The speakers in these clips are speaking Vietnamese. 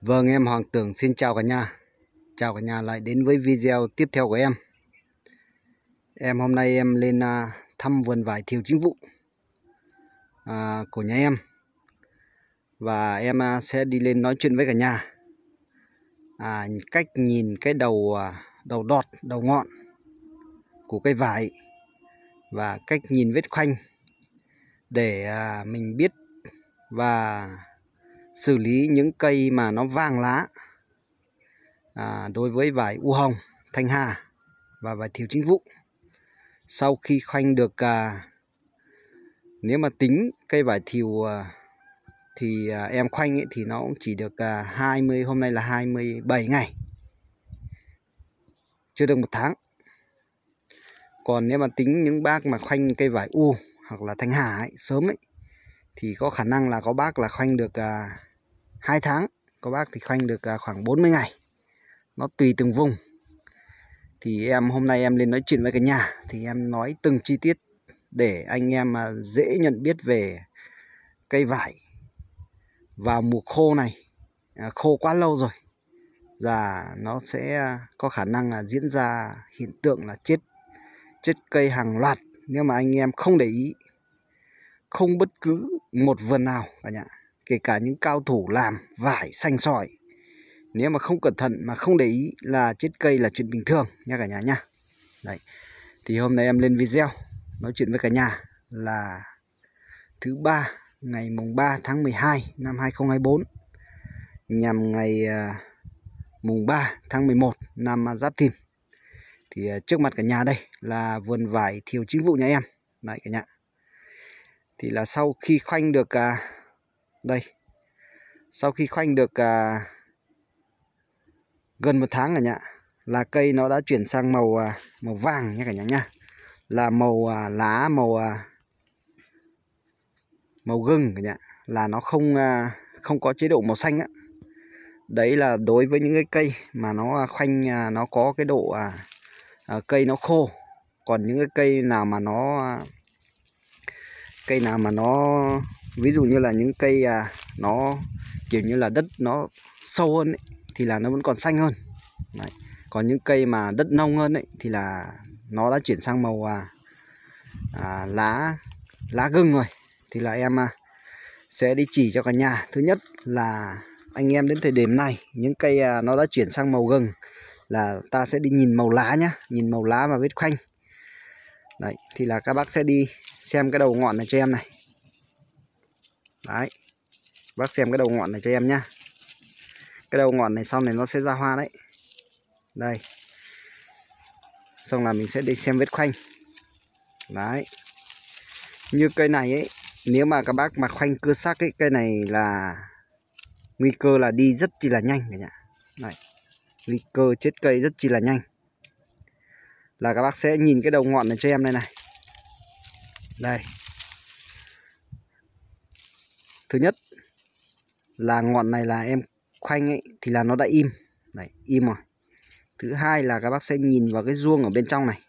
Vâng em Hoàng tường xin chào cả nhà Chào cả nhà lại đến với video tiếp theo của em Em hôm nay em lên à, thăm vườn vải thiều chính vụ à, của nhà em Và em à, sẽ đi lên nói chuyện với cả nhà à, Cách nhìn cái đầu đầu đọt, đầu ngọn của cây vải Và cách nhìn vết khoanh để mình biết và xử lý những cây mà nó vàng lá à, đối với vải u hồng, thanh hà và vải thiều chính vụ. Sau khi khoanh được, à, nếu mà tính cây vải thiều à, thì à, em khoanh ấy, thì nó cũng chỉ được à, 20, hôm nay là 27 ngày. Chưa được một tháng. Còn nếu mà tính những bác mà khoanh cây vải u hoặc là thanh hà ấy, sớm ấy, thì có khả năng là có bác là khoanh được à, 2 tháng có bác thì khoanh được à, khoảng 40 ngày nó tùy từng vùng thì em hôm nay em lên nói chuyện với cả nhà thì em nói từng chi tiết để anh em à, dễ nhận biết về cây vải vào mùa khô này à, khô quá lâu rồi và nó sẽ có khả năng là diễn ra hiện tượng là chết chết cây hàng loạt nếu mà anh em không để ý không bất cứ một vườn nào cả nhà kể cả những cao thủ làm vải xanh sỏi nếu mà không cẩn thận mà không để ý là chết cây là chuyện bình thường nha cả nhà nha đấy thì hôm nay em lên video nói chuyện với cả nhà là thứ ba ngày mùng 3 tháng 12 năm 2024 nhằm ngày à, mùng 3 tháng 11 năm Giáp Thìn thì à, trước mặt cả nhà đây là vườn vải thiều chính vụ nhà em đấy cả nhà thì là sau khi khoanh được à, đây. Sau khi khoanh được à, gần một tháng cả nhà là cây nó đã chuyển sang màu à, màu vàng nha cả nhà nha. Là màu à, lá màu à, màu gừng cả nhà, là nó không à, không có chế độ màu xanh á. Đấy là đối với những cái cây mà nó à, khoanh à, nó có cái độ à, à, cây nó khô. Còn những cái cây nào mà nó à, cây nào mà nó ví dụ như là những cây à, nó kiểu như là đất nó sâu hơn ấy, thì là nó vẫn còn xanh hơn Đấy. còn những cây mà đất nông hơn ấy, thì là nó đã chuyển sang màu à, à, lá lá gừng rồi thì là em à, sẽ đi chỉ cho cả nhà thứ nhất là anh em đến thời điểm này những cây à, nó đã chuyển sang màu gừng là ta sẽ đi nhìn màu lá nhá nhìn màu lá và vết khoanh đấy thì là các bác sẽ đi xem cái đầu ngọn này cho em này đấy bác xem cái đầu ngọn này cho em nhá cái đầu ngọn này xong này nó sẽ ra hoa đấy đây xong là mình sẽ đi xem vết khoanh đấy như cây này ấy nếu mà các bác mà khoanh cưa sắc cái cây này là nguy cơ là đi rất chi là nhanh cả nhà này nguy cơ chết cây rất chi là nhanh là các bác sẽ nhìn cái đầu ngọn này cho em đây này đây thứ nhất là ngọn này là em khoanh ấy thì là nó đã im đấy im rồi thứ hai là các bác sẽ nhìn vào cái ruông ở bên trong này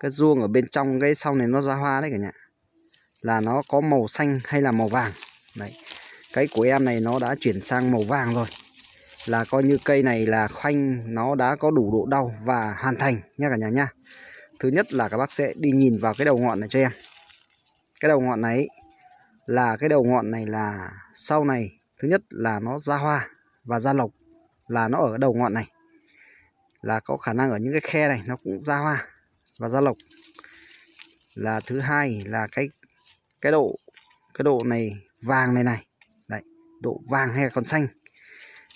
cái ruông ở bên trong cái sau này nó ra hoa đấy cả nhà là nó có màu xanh hay là màu vàng đấy cái của em này nó đã chuyển sang màu vàng rồi là coi như cây này là khoanh nó đã có đủ độ đau và hoàn thành nha cả nhà nha thứ nhất là các bác sẽ đi nhìn vào cái đầu ngọn này cho em cái đầu ngọn này là cái đầu ngọn này là sau này thứ nhất là nó ra hoa và ra lộc là nó ở đầu ngọn này là có khả năng ở những cái khe này nó cũng ra hoa và ra lộc là thứ hai là cái cái độ cái độ này vàng này này đấy độ vàng hay còn xanh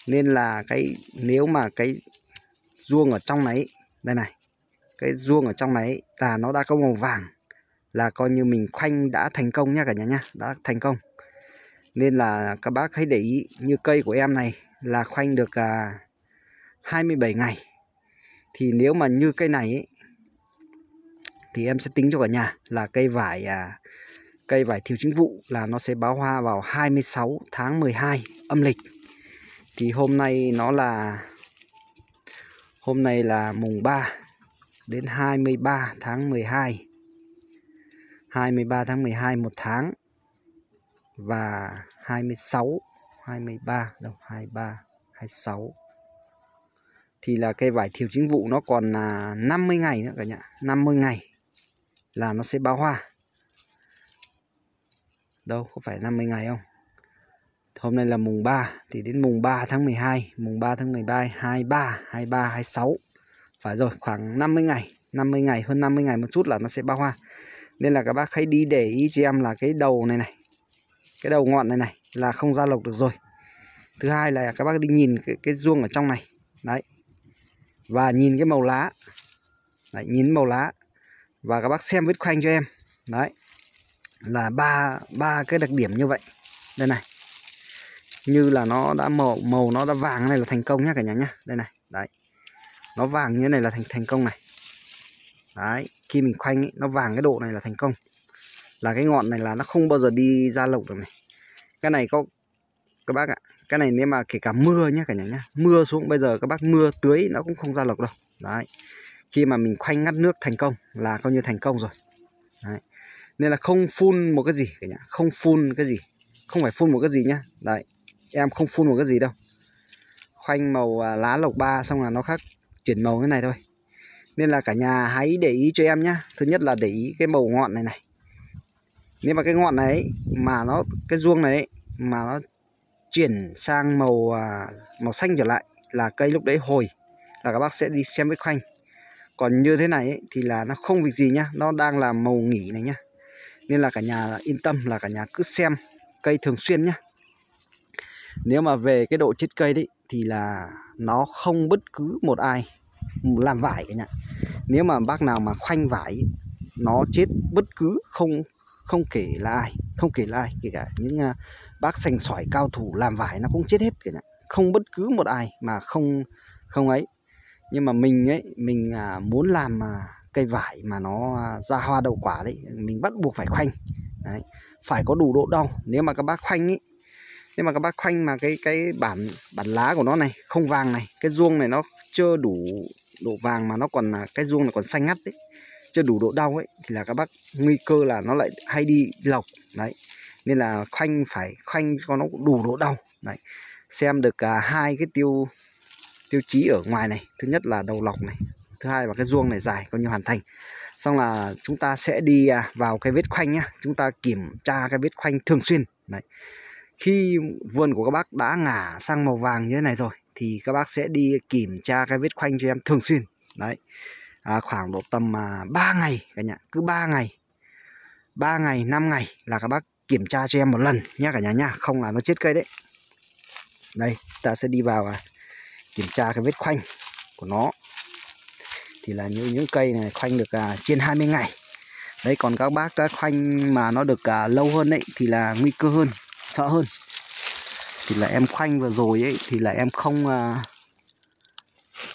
nên là cái nếu mà cái ruông ở trong này đây này cái ruông ở trong này là nó đã có màu vàng là coi như mình khoanh đã thành công nha cả nhà nha đã thành công nên là các bác hãy để ý như cây của em này là khoanh được à, 27 ngày thì nếu mà như cây này ấy, thì em sẽ tính cho cả nhà là cây vải à, cây vải thiều chính vụ là nó sẽ báo hoa vào 26 tháng 12 âm lịch thì hôm nay nó là hôm nay là mùng 3 đến 23 tháng 12 23 tháng 12 một tháng và 26 23 đâu 23 26 thì là cây vải thiều chính vụ nó còn là 50 ngày nữa cả nhà 50 ngày là nó sẽ bao hoa đâu có phải 50 ngày không hôm nay là mùng 3 thì đến mùng 3 tháng 12 mùng 3 tháng 13 23 23 26 phải rồi khoảng 50 ngày 50 ngày hơn 50 ngày một chút là nó sẽ bao hoa nên là các bác hãy đi để ý cho em là cái đầu này này cái đầu ngọn này này là không ra lộc được rồi thứ hai là các bác đi nhìn cái, cái ruông ở trong này đấy và nhìn cái màu lá đấy, nhìn màu lá và các bác xem vết khoanh cho em đấy là ba ba cái đặc điểm như vậy đây này như là nó đã màu màu nó đã vàng này là thành công nhá cả nhà nhá đây này đấy nó vàng như thế này là thành thành công này đấy khi mình khoanh ấy, nó vàng cái độ này là thành công là cái ngọn này là nó không bao giờ đi ra lộc được này cái này có các bác ạ cái này nếu mà kể cả mưa nhé cả nhà nhá mưa xuống bây giờ các bác mưa tưới nó cũng không ra lộc đâu đấy khi mà mình khoanh ngắt nước thành công là coi như thành công rồi đấy. nên là không phun một cái gì cả nhà không phun cái gì không phải phun một cái gì nhá đấy em không phun một cái gì đâu khoanh màu à, lá lộc ba xong là nó khác chuyển màu cái này thôi nên là cả nhà hãy để ý cho em nhá Thứ nhất là để ý cái màu ngọn này này Nếu mà cái ngọn này mà nó cái ruông này mà nó chuyển sang màu à, màu xanh trở lại là cây lúc đấy hồi là các bác sẽ đi xem với khoanh còn như thế này ấy, thì là nó không việc gì nhá nó đang là màu nghỉ này nhá nên là cả nhà yên tâm là cả nhà cứ xem cây thường xuyên nhá nếu mà về cái độ chết cây đấy thì là nó không bất cứ một ai làm vải cả nhà nếu mà bác nào mà khoanh vải nó chết bất cứ không không kể là ai không kể là ai kể cả những uh, bác sành sỏi cao thủ làm vải nó cũng chết hết kể cả không bất cứ một ai mà không không ấy nhưng mà mình ấy mình uh, muốn làm uh, cây vải mà nó ra hoa đậu quả đấy mình bắt buộc phải khoanh đấy. phải có đủ độ đau nếu mà các bác khoanh ấy nhưng mà các bác khoanh mà cái cái bản bản lá của nó này không vàng này cái ruông này nó chưa đủ độ vàng mà nó còn là cái ruông là còn xanh ngắt đấy chưa đủ độ đau ấy thì là các bác nguy cơ là nó lại hay đi lộc đấy nên là khoanh phải khoanh cho nó đủ độ đau đấy xem được cả à, hai cái tiêu tiêu chí ở ngoài này thứ nhất là đầu lọc này thứ hai là cái ruông này dài coi như hoàn thành xong là chúng ta sẽ đi à, vào cái vết khoanh nhá chúng ta kiểm tra cái vết khoanh thường xuyên đấy khi vườn của các bác đã ngả sang màu vàng như thế này rồi thì các bác sẽ đi kiểm tra cái vết khoanh cho em thường xuyên đấy à, khoảng độ tầm à, 3 ngày cả nhà cứ 3 ngày 3 ngày 5 ngày là các bác kiểm tra cho em một lần nhá cả nhà nha không là nó chết cây đấy đây ta sẽ đi vào à, kiểm tra cái vết khoanh của nó thì là những những cây này khoanh được à, trên 20 ngày đấy còn các bác các khoanh mà nó được à, lâu hơn đấy thì là nguy cơ hơn sợ hơn thì là em khoanh vừa rồi ấy thì là em không à,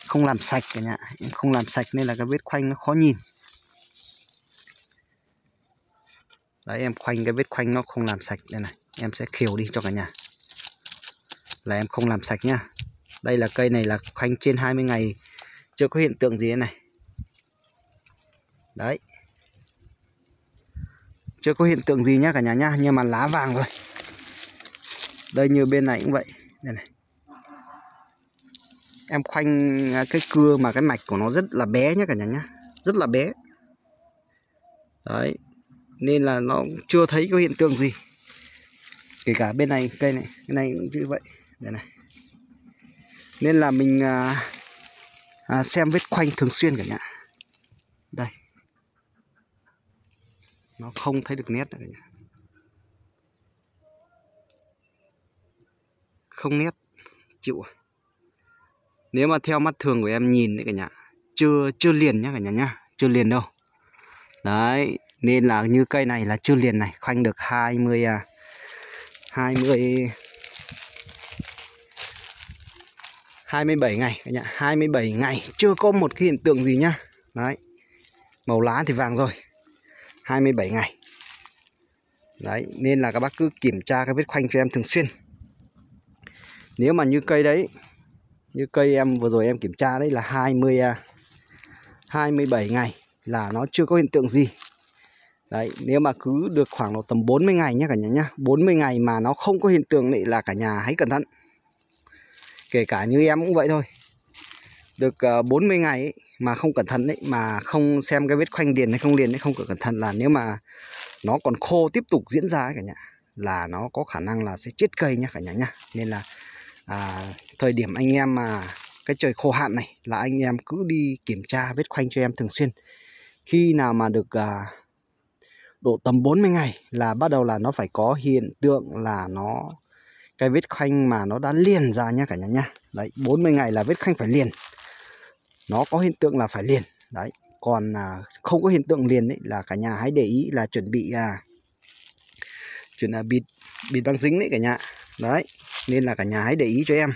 không làm sạch cả nhà em không làm sạch nên là cái vết khoanh nó khó nhìn đấy em khoanh cái vết khoanh nó không làm sạch đây này em sẽ khiều đi cho cả nhà là em không làm sạch nhá đây là cây này là khoanh trên 20 ngày chưa có hiện tượng gì này đấy chưa có hiện tượng gì nhá cả nhà nhá nhưng mà lá vàng rồi đây như bên này cũng vậy đây này em khoanh à, cái cưa mà cái mạch của nó rất là bé nhé cả nhà nhá rất là bé đấy nên là nó chưa thấy có hiện tượng gì kể cả bên này cây này cái này cũng như vậy đây này nên là mình à, à, xem vết khoanh thường xuyên cả nhà đây nó không thấy được nét nữa cả nhà không nét chịu nếu mà theo mắt thường của em nhìn đấy cả nhà chưa chưa liền nhá cả nhà nhá chưa liền đâu đấy nên là như cây này là chưa liền này khoanh được 20 à 20 27 ngày cả nhà 27 ngày chưa có một cái hiện tượng gì nhá đấy màu lá thì vàng rồi 27 ngày đấy nên là các bác cứ kiểm tra cái vết khoanh cho em thường xuyên nếu mà như cây đấy như cây em vừa rồi em kiểm tra đấy là 20 27 à, ngày là nó chưa có hiện tượng gì đấy nếu mà cứ được khoảng độ tầm 40 ngày nhé cả nhà nhá 40 ngày mà nó không có hiện tượng này là cả nhà hãy cẩn thận kể cả như em cũng vậy thôi được 40 à, ngày ấy, mà không cẩn thận đấy mà không xem cái vết khoanh điền hay không liền đấy không cẩn thận là nếu mà nó còn khô tiếp tục diễn ra ấy cả nhà là nó có khả năng là sẽ chết cây nhá cả nhà nhá nên là à, thời điểm anh em mà cái trời khô hạn này là anh em cứ đi kiểm tra vết khoanh cho em thường xuyên khi nào mà được à, độ tầm 40 ngày là bắt đầu là nó phải có hiện tượng là nó cái vết khoanh mà nó đã liền ra nha cả nhà nha đấy 40 ngày là vết khoanh phải liền nó có hiện tượng là phải liền đấy còn à, không có hiện tượng liền đấy là cả nhà hãy để ý là chuẩn bị à, chuẩn là bịt bịt băng dính đấy cả nhà đấy nên là cả nhà hãy để ý cho em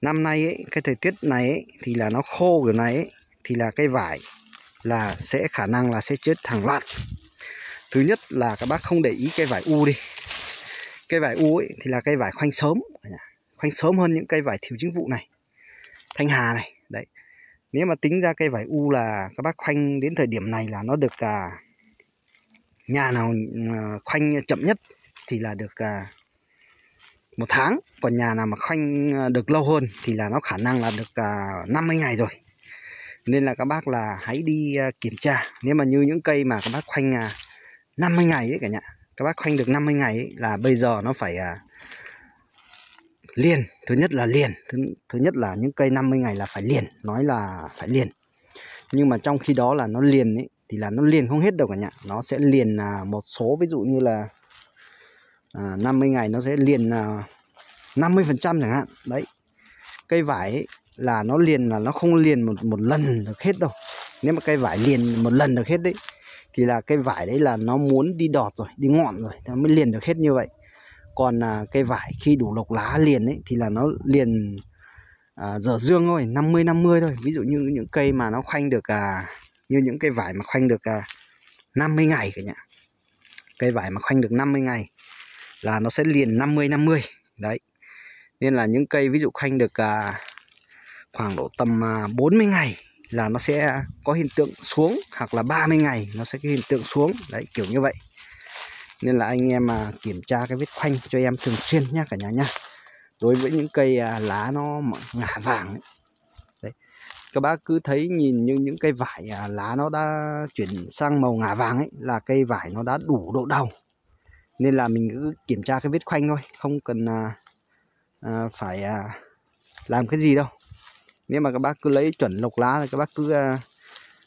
năm nay ấy, cái thời tiết này ấy, thì là nó khô kiểu này ấy, thì là cây vải là sẽ khả năng là sẽ chết hàng loạt thứ nhất là các bác không để ý cây vải u đi cây vải u ấy, thì là cây vải khoanh sớm khoanh sớm hơn những cây vải thiếu chính vụ này thanh hà này đấy nếu mà tính ra cây vải u là các bác khoanh đến thời điểm này là nó được à, nhà nào à, khoanh chậm nhất thì là được à, một tháng còn nhà nào mà khoanh ờ, được lâu hơn thì là nó khả năng là được uh, ờ, 50 ngày rồi nên là các bác là hãy đi ờ, kiểm tra nếu mà như những cây mà các bác khoanh uh, 50 ngày ấy cả nhà các bác khoanh được 50 ngày ấy, là bây giờ nó phải liền thứ nhất là liền thứ, thứ nhất là những cây 50 ngày là phải liền nói là phải liền nhưng mà trong khi đó là nó liền ấy thì là nó liền không hết đâu cả nhà nó sẽ liền à, một số ví dụ như là à, 50 ngày nó sẽ liền à, 50 phần trăm chẳng hạn đấy cây vải là nó liền là nó không liền một một lần được hết đâu nếu mà cây vải liền một lần được hết đấy thì là cây vải đấy là nó muốn đi đọt rồi đi ngọn rồi nó mới liền được hết như vậy còn à, cây vải khi đủ lộc lá liền ấy thì là nó liền à, dở dương thôi 50 50 thôi ví dụ như những cây mà nó khoanh được à, như những cây vải mà khoanh được à, 50 ngày cả nhà cây vải mà khoanh được 50 ngày là nó sẽ liền 50 50 đấy nên là những cây ví dụ khoanh được à, khoảng độ tầm à, 40 ngày là nó sẽ có hiện tượng xuống hoặc là 30 ngày nó sẽ có hiện tượng xuống đấy kiểu như vậy nên là anh em mà kiểm tra cái vết khoanh cho em thường xuyên nhá cả nhà nhá đối với những cây à, lá nó ngả vàng ấy. đấy các bác cứ thấy nhìn như những cây vải à, lá nó đã chuyển sang màu ngả vàng ấy là cây vải nó đã đủ độ đầu nên là mình cứ kiểm tra cái vết khoanh thôi không cần à, à, phải à, làm cái gì đâu nếu mà các bác cứ lấy chuẩn lọc lá thì các bác cứ à,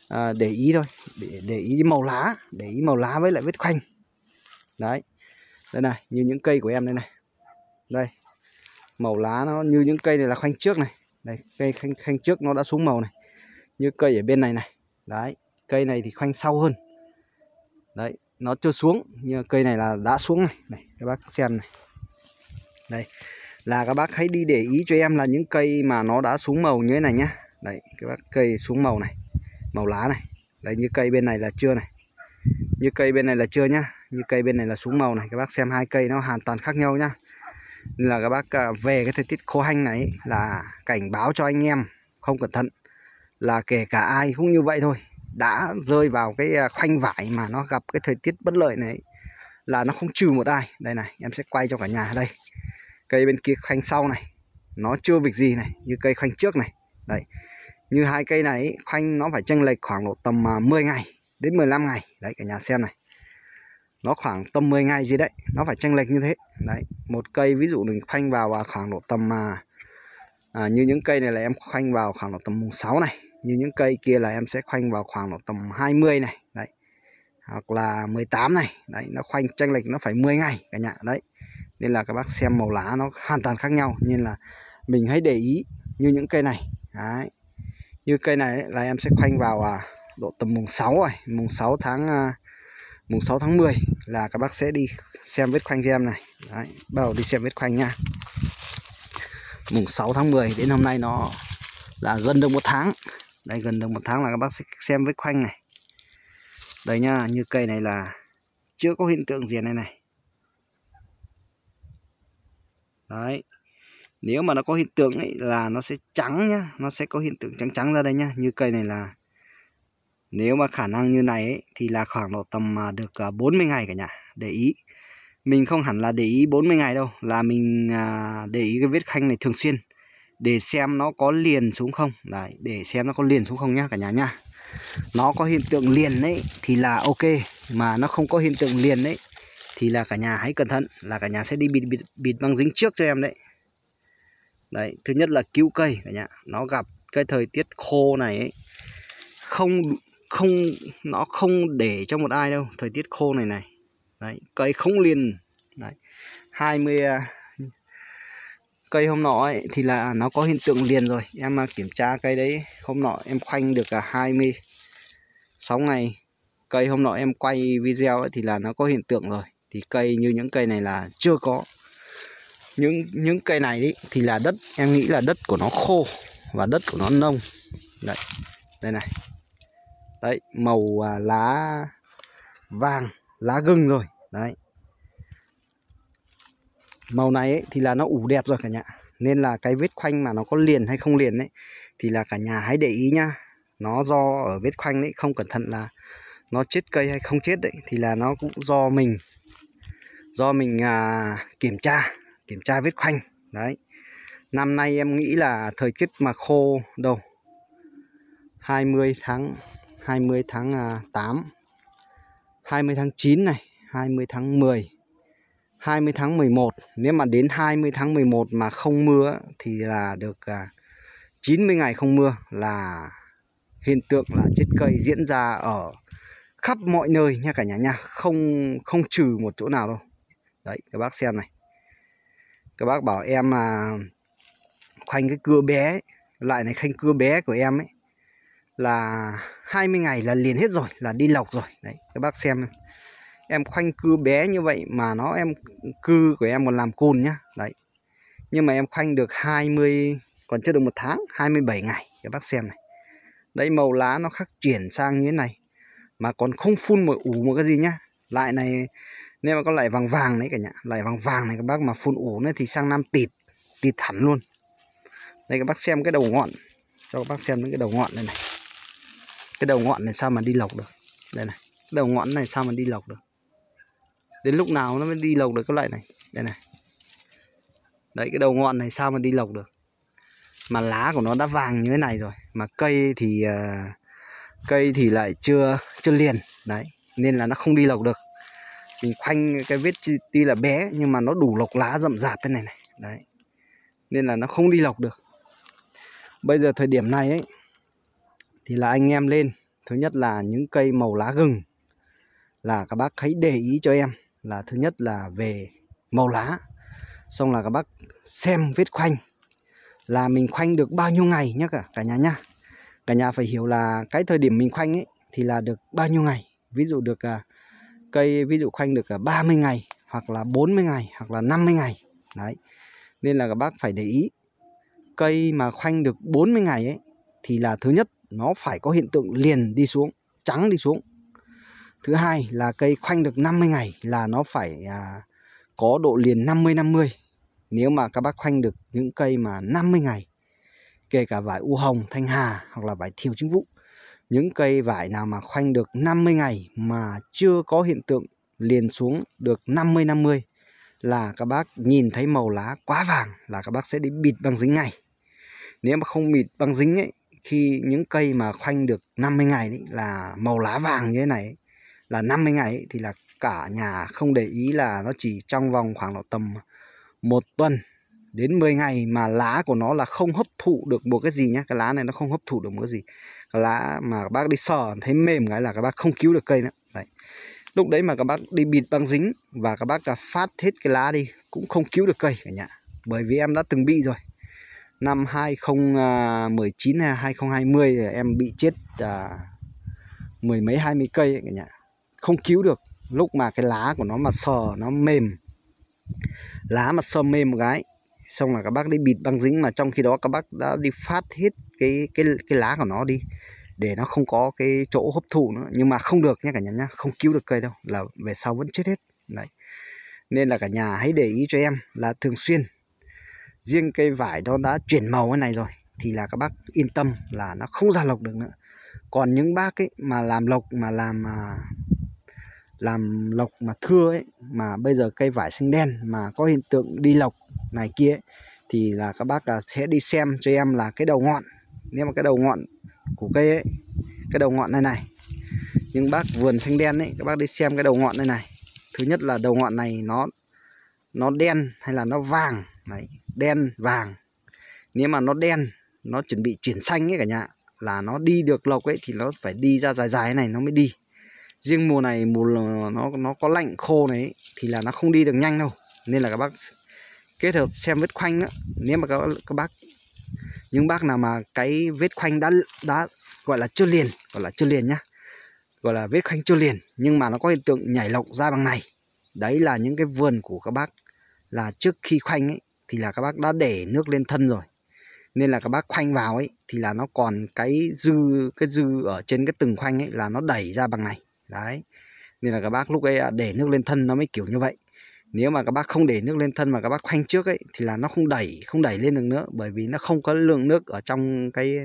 à, để ý thôi để, để ý màu lá để ý màu lá với lại vết khoanh đấy đây này như những cây của em đây này đây màu lá nó như những cây này là khoanh trước này đây cây khoanh, khoanh trước nó đã xuống màu này như cây ở bên này này đấy cây này thì khoanh sau hơn đấy nó chưa xuống như cây này là đã xuống này, này các bác xem này đây là các bác hãy đi để ý cho em là những cây mà nó đã xuống màu như thế này nhá đấy các bác cây xuống màu này màu lá này đấy như cây bên này là chưa này như cây bên này là chưa nhá như cây bên này là xuống màu này các bác xem hai cây nó hoàn toàn khác nhau nhá nên là các bác à, về cái thời tiết khô hanh này là cảnh báo cho anh em không cẩn thận là kể cả ai cũng như vậy thôi đã rơi vào cái à, khoanh vải mà nó gặp cái thời tiết bất lợi này là nó không trừ một ai đây này em sẽ quay cho cả nhà đây cây bên kia khoanh sau này nó chưa việc gì này như cây khoanh trước này đấy như hai cây này khoanh nó phải chênh lệch khoảng độ tầm 10 à, ngày đến 15 ngày đấy cả nhà xem này nó khoảng tầm 10 ngày gì đấy nó phải chênh lệch như thế đấy một cây ví dụ mình khoanh vào khoảng độ tầm à, à, như những cây này là em khoanh vào khoảng độ tầm mùng 6 này như những cây kia là em sẽ khoanh vào khoảng độ tầm 20 này đấy hoặc là 18 này đấy nó khoanh tranh lệch nó phải 10 ngày cả nhà đấy nên là các bác xem màu lá nó hoàn toàn khác nhau nên là mình hãy để ý như những cây này đấy như cây này là em sẽ khoanh vào à, độ tầm mùng 6 rồi mùng 6 tháng à, mùng 6 tháng 10 là các bác sẽ đi xem vết khoanh cho em này đấy bắt đầu đi xem vết khoanh nha mùng 6 tháng 10 đến hôm nay nó là gần được một tháng đây gần được một tháng là các bác sẽ xem với khoanh này đây nha như cây này là chưa có hiện tượng gì này này đấy nếu mà nó có hiện tượng ấy là nó sẽ trắng nhá nó sẽ có hiện tượng trắng trắng ra đây nhá như cây này là nếu mà khả năng như này ấy, thì là khoảng độ tầm à, được 40 à, ngày cả nhà để ý mình không hẳn là để ý 40 ngày đâu là mình à, để ý cái vết khanh này thường xuyên để xem nó có liền xuống không đấy để xem nó có liền xuống không nhá cả nhà nhá nó có hiện tượng liền đấy thì là ok mà nó không có hiện tượng liền đấy thì là cả nhà hãy cẩn thận là cả nhà sẽ đi bịt bịt, bịt băng dính trước cho em đấy đấy thứ nhất là cứu cây cả nhà nó gặp cái thời tiết khô này ấy, không không nó không để cho một ai đâu thời tiết khô này này đấy cây không liền đấy 20 cây hôm nọ ấy, thì là nó có hiện tượng liền rồi em à, kiểm tra cây đấy hôm nọ em khoanh được cả 26 ngày cây hôm nọ em quay video ấy, thì là nó có hiện tượng rồi thì cây như những cây này là chưa có những những cây này đấy thì là đất em nghĩ là đất của nó khô và đất của nó nông đấy đây này đấy màu à, lá vàng lá gừng rồi đấy màu này ấy, thì là nó ủ đẹp rồi cả nhà nên là cái vết khoanh mà nó có liền hay không liền ấy thì là cả nhà hãy để ý nhá nó do ở vết khoanh đấy không cẩn thận là nó chết cây hay không chết đấy thì là nó cũng do mình do mình à, kiểm tra kiểm tra vết khoanh đấy năm nay em nghĩ là thời tiết mà khô đâu 20 tháng 20 tháng 8 à, 20 tháng 9 này 20 tháng 10 20 tháng 11 nếu mà đến 20 tháng 11 mà không mưa thì là được 90 à, ngày không mưa là hiện tượng là chết cây diễn ra ở khắp mọi nơi nha cả nhà nha không không trừ một chỗ nào đâu đấy các bác xem này các bác bảo em là khoanh cái cưa bé ấy, loại này khoanh cưa bé của em ấy là 20 ngày là liền hết rồi là đi lọc rồi đấy các bác xem này em khoanh cư bé như vậy mà nó em cư của em còn làm cùn nhá đấy nhưng mà em khoanh được 20 còn chưa được một tháng 27 ngày các bác xem này đây màu lá nó khắc chuyển sang như thế này mà còn không phun một ủ một cái gì nhá lại này nên mà có lại vàng vàng đấy cả nhà lại vàng vàng này các bác mà phun ủ nữa thì sang năm tịt tịt hẳn luôn đây các bác xem cái đầu ngọn cho các bác xem những cái đầu ngọn này này cái đầu ngọn này sao mà đi lọc được đây này đầu ngọn này sao mà đi lọc được đến lúc nào nó mới đi lồng được cái loại này đây này đấy cái đầu ngọn này sao mà đi lồng được mà lá của nó đã vàng như thế này rồi mà cây thì uh, cây thì lại chưa chưa liền đấy nên là nó không đi lộc được mình khoanh cái vết tuy là bé nhưng mà nó đủ lọc lá rậm rạp thế này này đấy nên là nó không đi lộc được bây giờ thời điểm này ấy thì là anh em lên thứ nhất là những cây màu lá gừng là các bác hãy để ý cho em là thứ nhất là về màu lá xong là các bác xem vết khoanh là mình khoanh được bao nhiêu ngày nhá cả cả nhà nhá cả nhà phải hiểu là cái thời điểm mình khoanh ấy thì là được bao nhiêu ngày ví dụ được à, cây ví dụ khoanh được à, 30 ngày hoặc là 40 ngày hoặc là 50 ngày đấy nên là các bác phải để ý cây mà khoanh được 40 ngày ấy thì là thứ nhất nó phải có hiện tượng liền đi xuống trắng đi xuống Thứ hai là cây khoanh được 50 ngày là nó phải à, có độ liền 50-50. Nếu mà các bác khoanh được những cây mà 50 ngày, kể cả vải u hồng, thanh hà hoặc là vải thiều chính vụ, những cây vải nào mà khoanh được 50 ngày mà chưa có hiện tượng liền xuống được 50-50 là các bác nhìn thấy màu lá quá vàng là các bác sẽ đi bịt bằng dính ngay. Nếu mà không bịt bằng dính ấy, khi những cây mà khoanh được 50 ngày đấy là màu lá vàng như thế này ấy, là 50 ngày thì là cả nhà không để ý là nó chỉ trong vòng khoảng độ tầm một tuần đến 10 ngày mà lá của nó là không hấp thụ được một cái gì nhá cái lá này nó không hấp thụ được một cái gì cái lá mà các bác đi sờ thấy mềm cái là các bác không cứu được cây nữa đấy lúc đấy mà các bác đi bịt băng dính và các bác phát hết cái lá đi cũng không cứu được cây cả nhà bởi vì em đã từng bị rồi năm 2019 à, hay 2020 em bị chết à, mười mấy hai mươi cây ấy cả nhà không cứu được lúc mà cái lá của nó mà sờ nó mềm lá mà sờ mềm một cái xong là các bác đi bịt băng dính mà trong khi đó các bác đã đi phát hết cái cái cái lá của nó đi để nó không có cái chỗ hấp thụ nữa nhưng mà không được nhé cả nhà nhá không cứu được cây đâu là về sau vẫn chết hết đấy nên là cả nhà hãy để ý cho em là thường xuyên riêng cây vải đó đã chuyển màu cái này rồi thì là các bác yên tâm là nó không ra lộc được nữa còn những bác ấy mà làm lộc mà làm à, làm lộc mà thưa ấy mà bây giờ cây vải xanh đen mà có hiện tượng đi lộc này kia ấy, thì là các bác à, sẽ đi xem cho em là cái đầu ngọn nếu mà cái đầu ngọn của cây ấy cái đầu ngọn này này nhưng bác vườn xanh đen ấy các bác đi xem cái đầu ngọn này này thứ nhất là đầu ngọn này nó nó đen hay là nó vàng này đen vàng nếu mà nó đen nó chuẩn bị chuyển xanh ấy cả nhà là nó đi được lộc ấy thì nó phải đi ra dài dài này nó mới đi riêng mùa này mùa nó nó có lạnh khô này thì là nó không đi được nhanh đâu nên là các bác kết hợp xem vết khoanh nữa nếu mà các, các bác những bác nào mà cái vết khoanh đã đã gọi là chưa liền gọi là chưa liền nhá gọi là vết khoanh chưa liền nhưng mà nó có hiện tượng nhảy lộc ra bằng này đấy là những cái vườn của các bác là trước khi khoanh ấy thì là các bác đã để nước lên thân rồi nên là các bác khoanh vào ấy thì là nó còn cái dư cái dư ở trên cái từng khoanh ấy là nó đẩy ra bằng này đấy nên là các bác lúc ấy à, để nước lên thân nó mới kiểu như vậy nếu mà các bác không để nước lên thân mà các bác khoanh trước ấy thì là nó không đẩy không đẩy lên được nữa bởi vì nó không có lượng nước ở trong cái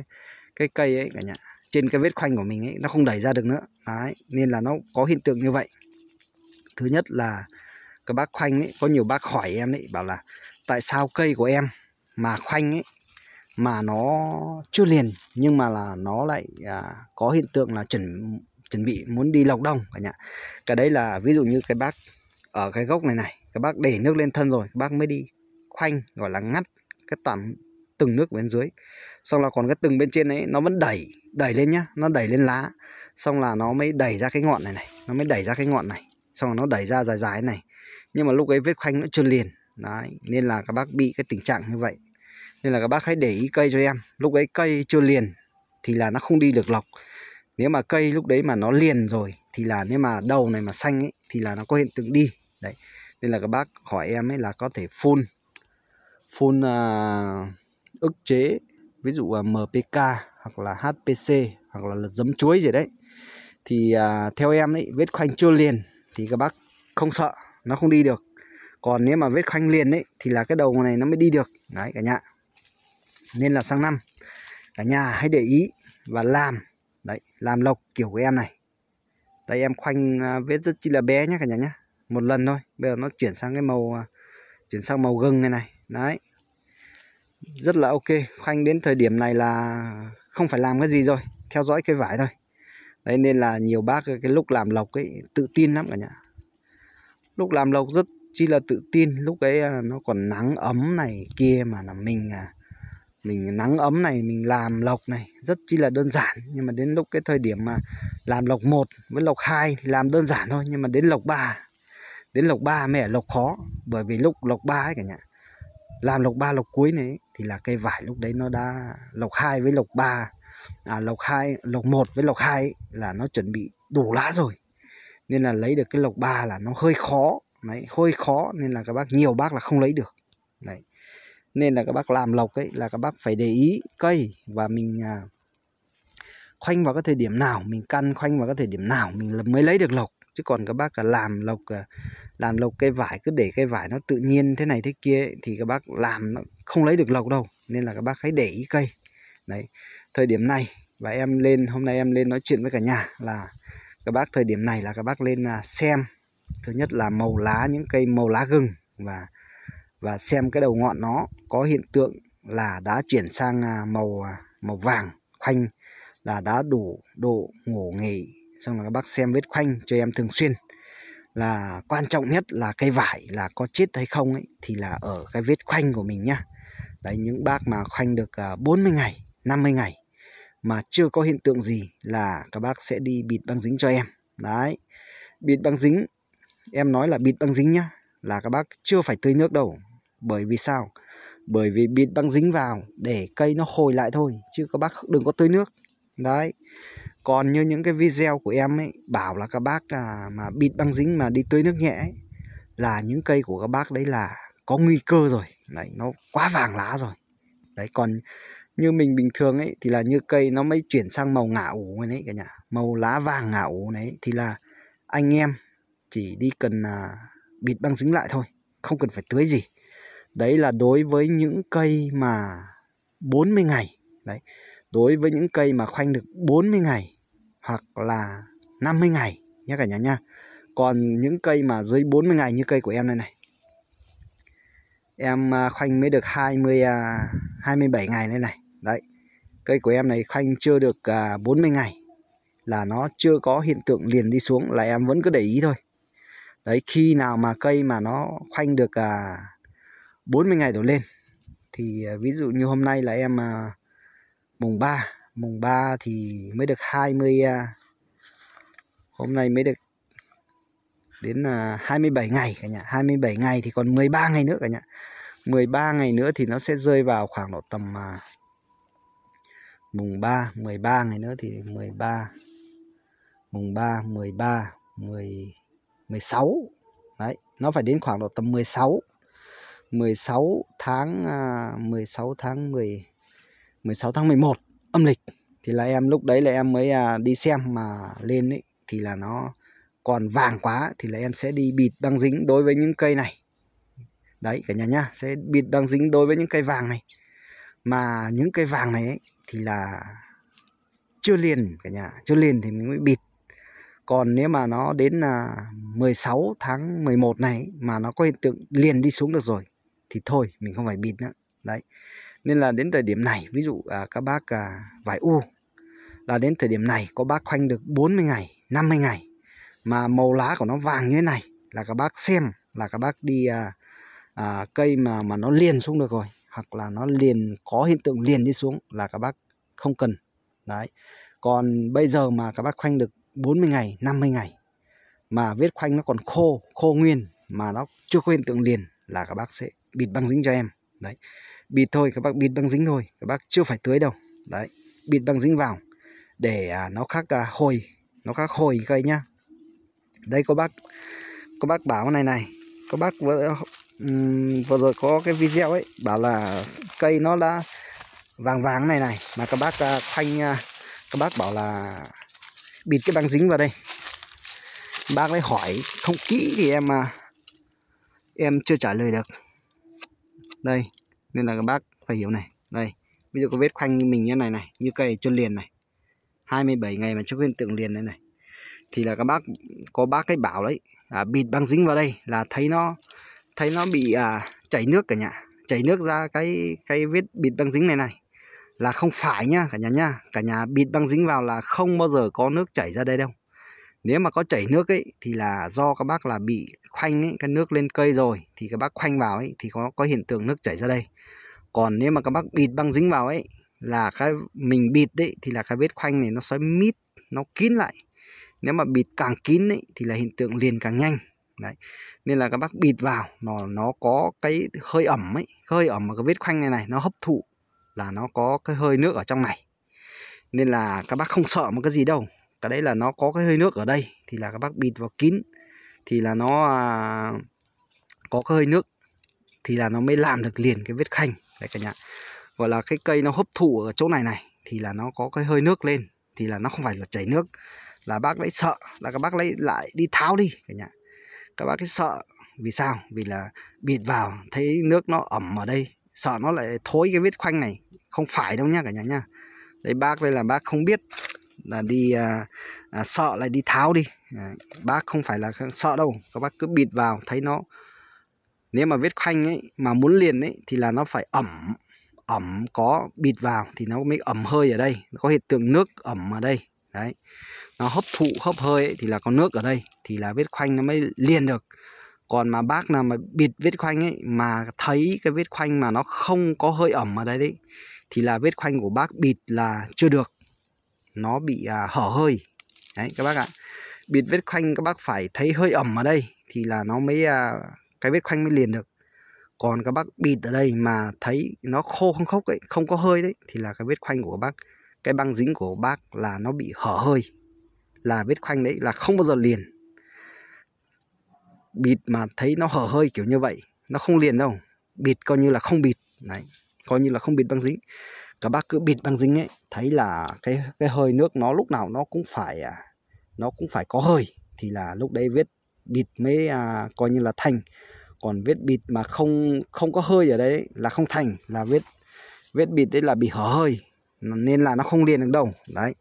cái cây ấy cả nhà trên cái vết khoanh của mình ấy nó không đẩy ra được nữa đấy nên là nó có hiện tượng như vậy thứ nhất là các bác khoanh ấy có nhiều bác hỏi em ấy bảo là tại sao cây của em mà khoanh ấy mà nó chưa liền nhưng mà là nó lại à, có hiện tượng là chuẩn chuẩn bị muốn đi lọc đồng cả nhà cái đấy là ví dụ như cái bác ở cái gốc này này các bác để nước lên thân rồi cái bác mới đi khoanh gọi là ngắt cái toàn từng nước bên dưới xong là còn cái từng bên trên ấy nó vẫn đẩy đẩy lên nhá nó đẩy lên lá xong là nó mới đẩy ra cái ngọn này này nó mới đẩy ra cái ngọn này xong là nó đẩy ra dài dài này nhưng mà lúc ấy vết khoanh nó chưa liền đấy nên là các bác bị cái tình trạng như vậy nên là các bác hãy để ý cây cho em lúc ấy cây chưa liền thì là nó không đi được lọc nếu mà cây lúc đấy mà nó liền rồi thì là nếu mà đầu này mà xanh ấy thì là nó có hiện tượng đi đấy nên là các bác hỏi em ấy là có thể phun phun uh, ức chế ví dụ là MPK hoặc là HPC hoặc là, là giấm chuối gì đấy thì à, theo em đấy vết khoanh chưa liền thì các bác không sợ nó không đi được còn nếu mà vết khoanh liền đấy thì là cái đầu này nó mới đi được đấy cả nhà nên là sang năm cả nhà hãy để ý và làm đấy làm lộc kiểu của em này đây em khoanh à, vết rất chi là bé nhé cả nhà nhé một lần thôi bây giờ nó chuyển sang cái màu à, chuyển sang màu gừng này này đấy rất là ok khoanh đến thời điểm này là không phải làm cái gì rồi theo dõi cây vải thôi đấy nên là nhiều bác cái lúc làm lộc ấy tự tin lắm cả nhà lúc làm lộc rất chi là tự tin lúc ấy à, nó còn nắng ấm này kia mà là mình à mình nắng ấm này mình làm lọc này rất chi là đơn giản nhưng mà đến lúc cái thời điểm mà làm lọc 1 với lọc 2 làm đơn giản thôi nhưng mà đến lọc 3 đến lọc 3 mẹ lọc khó bởi vì lúc lọc 3 ấy cả nhà làm lọc 3 lọc cuối này thì là cây vải lúc đấy nó đã lọc 2 với lọc 3 à, lọc 2 lọc 1 với lọc 2 ấy, là nó chuẩn bị đủ lá rồi nên là lấy được cái lọc 3 là nó hơi khó đấy hơi khó nên là các bác nhiều bác là không lấy được đấy nên là các bác làm lộc ấy là các bác phải để ý cây và mình à, khoanh vào cái thời điểm nào mình căn khoanh vào cái thời điểm nào mình mới lấy được lộc chứ còn các bác là làm lộc à, làm lộc cây vải cứ để cây vải nó tự nhiên thế này thế kia ấy, thì các bác làm nó không lấy được lộc đâu nên là các bác hãy để ý cây đấy thời điểm này và em lên hôm nay em lên nói chuyện với cả nhà là các bác thời điểm này là các bác lên à, xem thứ nhất là màu lá những cây màu lá gừng và và xem cái đầu ngọn nó có hiện tượng là đã chuyển sang à, màu à, màu vàng khoanh là đã đủ độ ngủ nghỉ xong là các bác xem vết khoanh cho em thường xuyên là quan trọng nhất là cây vải là có chết hay không ấy thì là ở cái vết khoanh của mình nhá đấy những bác mà khoanh được 40 à, ngày 50 ngày mà chưa có hiện tượng gì là các bác sẽ đi bịt băng dính cho em đấy bịt băng dính em nói là bịt băng dính nhá là các bác chưa phải tưới nước đâu bởi vì sao bởi vì bịt băng dính vào để cây nó hồi lại thôi chứ các bác đừng có tưới nước đấy còn như những cái video của em ấy bảo là các bác à, mà bịt băng dính mà đi tưới nước nhẹ ấy, là những cây của các bác đấy là có nguy cơ rồi đấy nó quá vàng lá rồi đấy còn như mình bình thường ấy thì là như cây nó mới chuyển sang màu ngả ủ này đấy cả nhà màu lá vàng ngả ủ đấy thì là anh em chỉ đi cần à, bịt băng dính lại thôi không cần phải tưới gì Đấy là đối với những cây mà 40 ngày. Đấy. Đối với những cây mà khoanh được 40 ngày hoặc là 50 ngày nhé cả nhà nha. Còn những cây mà dưới 40 ngày như cây của em đây này. Em à, khoanh mới được 20 27 à, ngày này này. Đấy. Cây của em này khoanh chưa được 40 à, ngày là nó chưa có hiện tượng liền đi xuống là em vẫn cứ để ý thôi. Đấy khi nào mà cây mà nó khoanh được à, 40 ngày đổ lên thì à, ví dụ như hôm nay là em à, mùng 3 mùng 3 thì mới được 20 à, hôm nay mới được đến 27 ngày cả nhà 27 ngày thì còn 13 ngày nữa cả nhà 13 ngày nữa thì nó sẽ rơi vào khoảng độ tầm mùng 3 13 ngày nữa thì 13 mùng 3 13 10 16 đấy nó phải đến khoảng độ tầm 16 16 tháng à, 16 tháng 10 16 tháng 11 âm lịch thì là em lúc đấy là em mới à, đi xem mà lên ấy thì là nó còn vàng quá thì là em sẽ đi bịt băng dính đối với những cây này đấy cả nhà nhá sẽ bịt băng dính đối với những cây vàng này mà những cây vàng này ấy, thì là chưa liền cả nhà chưa liền thì mình mới bịt còn nếu mà nó đến là 16 tháng 11 này mà nó có hiện tượng liền đi xuống được rồi thì thôi mình không phải bịt nữa đấy nên là đến thời điểm này ví dụ à, các bác à, vải u là đến thời điểm này có bác khoanh được 40 ngày 50 ngày mà màu lá của nó vàng như thế này là các bác xem là các bác đi à, à, cây mà mà nó liền xuống được rồi hoặc là nó liền có hiện tượng liền đi xuống là các bác không cần đấy còn bây giờ mà các bác khoanh được 40 ngày 50 ngày mà vết khoanh nó còn khô khô nguyên mà nó chưa có hiện tượng liền là các bác sẽ bịt băng dính cho em đấy bịt thôi các bác bịt băng dính thôi các bác chưa phải tưới đâu đấy bịt băng dính vào để à, nó khắc à, hồi nó khắc hồi cây nhá đây có bác có bác bảo này này có bác vừa um, vừa rồi có cái video ấy bảo là cây nó đã vàng vàng này này mà các bác à, khoanh à, các bác bảo là bịt cái băng dính vào đây bác ấy hỏi không kỹ thì em à, em chưa trả lời được đây nên là các bác phải hiểu này đây ví dụ có vết khoanh như mình như này này như cây chân liền này 27 ngày mà trước hiện tượng liền này này thì là các bác có bác cái bảo đấy à, bịt băng dính vào đây là thấy nó thấy nó bị à, chảy nước cả nhà chảy nước ra cái cái vết bịt băng dính này này là không phải nhá cả nhà nhá cả nhà bịt băng dính vào là không bao giờ có nước chảy ra đây đâu nếu mà có chảy nước ấy thì là do các bác là bị khoanh ấy, cái nước lên cây rồi thì các bác khoanh vào ấy thì có có hiện tượng nước chảy ra đây còn nếu mà các bác bịt băng dính vào ấy là cái mình bịt đấy thì là cái vết khoanh này nó xoáy mít nó kín lại nếu mà bịt càng kín ấy thì là hiện tượng liền càng nhanh đấy nên là các bác bịt vào nó nó có cái hơi ẩm ấy hơi ẩm mà cái vết khoanh này này nó hấp thụ là nó có cái hơi nước ở trong này nên là các bác không sợ một cái gì đâu cái đấy là nó có cái hơi nước ở đây thì là các bác bịt vào kín thì là nó à, có cái hơi nước thì là nó mới làm được liền cái vết khanh đấy cả nhà gọi là cái cây nó hấp thụ ở chỗ này này thì là nó có cái hơi nước lên thì là nó không phải là chảy nước là bác lấy sợ là các bác lấy lại đi tháo đi cả nhà các bác cái sợ vì sao vì là bịt vào thấy nước nó ẩm ở đây sợ nó lại thối cái vết khoanh này không phải đâu nha cả nhà nha đấy bác đây là bác không biết là đi à, à, sọ lại đi tháo đi à, bác không phải là sọ đâu các bác cứ bịt vào thấy nó nếu mà vết khoanh ấy mà muốn liền ấy thì là nó phải ẩm ẩm có bịt vào thì nó mới ẩm hơi ở đây nó có hiện tượng nước ẩm ở đây đấy nó hấp thụ hấp hơi ấy, thì là có nước ở đây thì là vết khoanh nó mới liền được còn mà bác nào mà bịt vết khoanh ấy mà thấy cái vết khoanh mà nó không có hơi ẩm ở đây đấy thì là vết khoanh của bác bịt là chưa được nó bị à, hở hơi đấy các bác ạ bịt vết khoanh các bác phải thấy hơi ẩm ở đây thì là nó mới à, cái vết khoanh mới liền được còn các bác bịt ở đây mà thấy nó khô không khốc ấy không có hơi đấy thì là cái vết khoanh của các bác cái băng dính của bác là nó bị hở hơi là vết khoanh đấy là không bao giờ liền bịt mà thấy nó hở hơi kiểu như vậy nó không liền đâu bịt coi như là không bịt đấy coi như là không bịt băng dính các bác cứ bịt băng dính ấy thấy là cái cái hơi nước nó lúc nào nó cũng phải à, nó cũng phải có hơi thì là lúc đấy vết bịt mới à, coi như là thành còn vết bịt mà không không có hơi ở đấy là không thành là vết vết bịt đấy là bị hở hơi nên là nó không liền được đâu đấy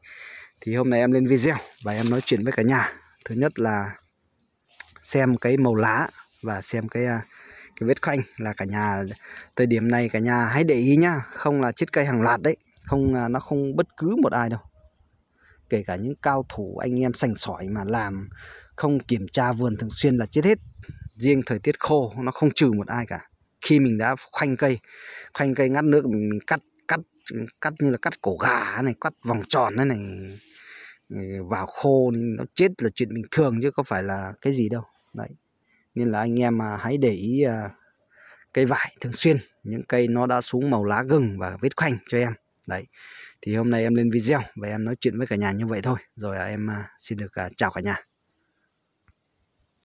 thì hôm nay em lên video và em nói chuyện với cả nhà thứ nhất là xem cái màu lá và xem cái à, cái vết khoanh là cả nhà thời điểm này cả nhà hãy để ý nhá không là chết cây hàng loạt đấy không à, nó không bất cứ một ai đâu kể cả những cao thủ anh em sành sỏi mà làm không kiểm tra vườn thường xuyên là chết hết riêng thời tiết khô nó không trừ một ai cả khi mình đã khoanh cây khoanh cây ngắt nước mình, mình cắt cắt cắt như là cắt cổ gà này cắt vòng tròn này này ừ, vào khô nên nó chết là chuyện bình thường chứ có phải là cái gì đâu đấy nên là anh em hãy để ý à, cây vải thường xuyên những cây nó đã xuống màu lá gừng và vết khoanh cho em đấy thì hôm nay em lên video và em nói chuyện với cả nhà như vậy thôi rồi à, em à, xin được chào cả nhà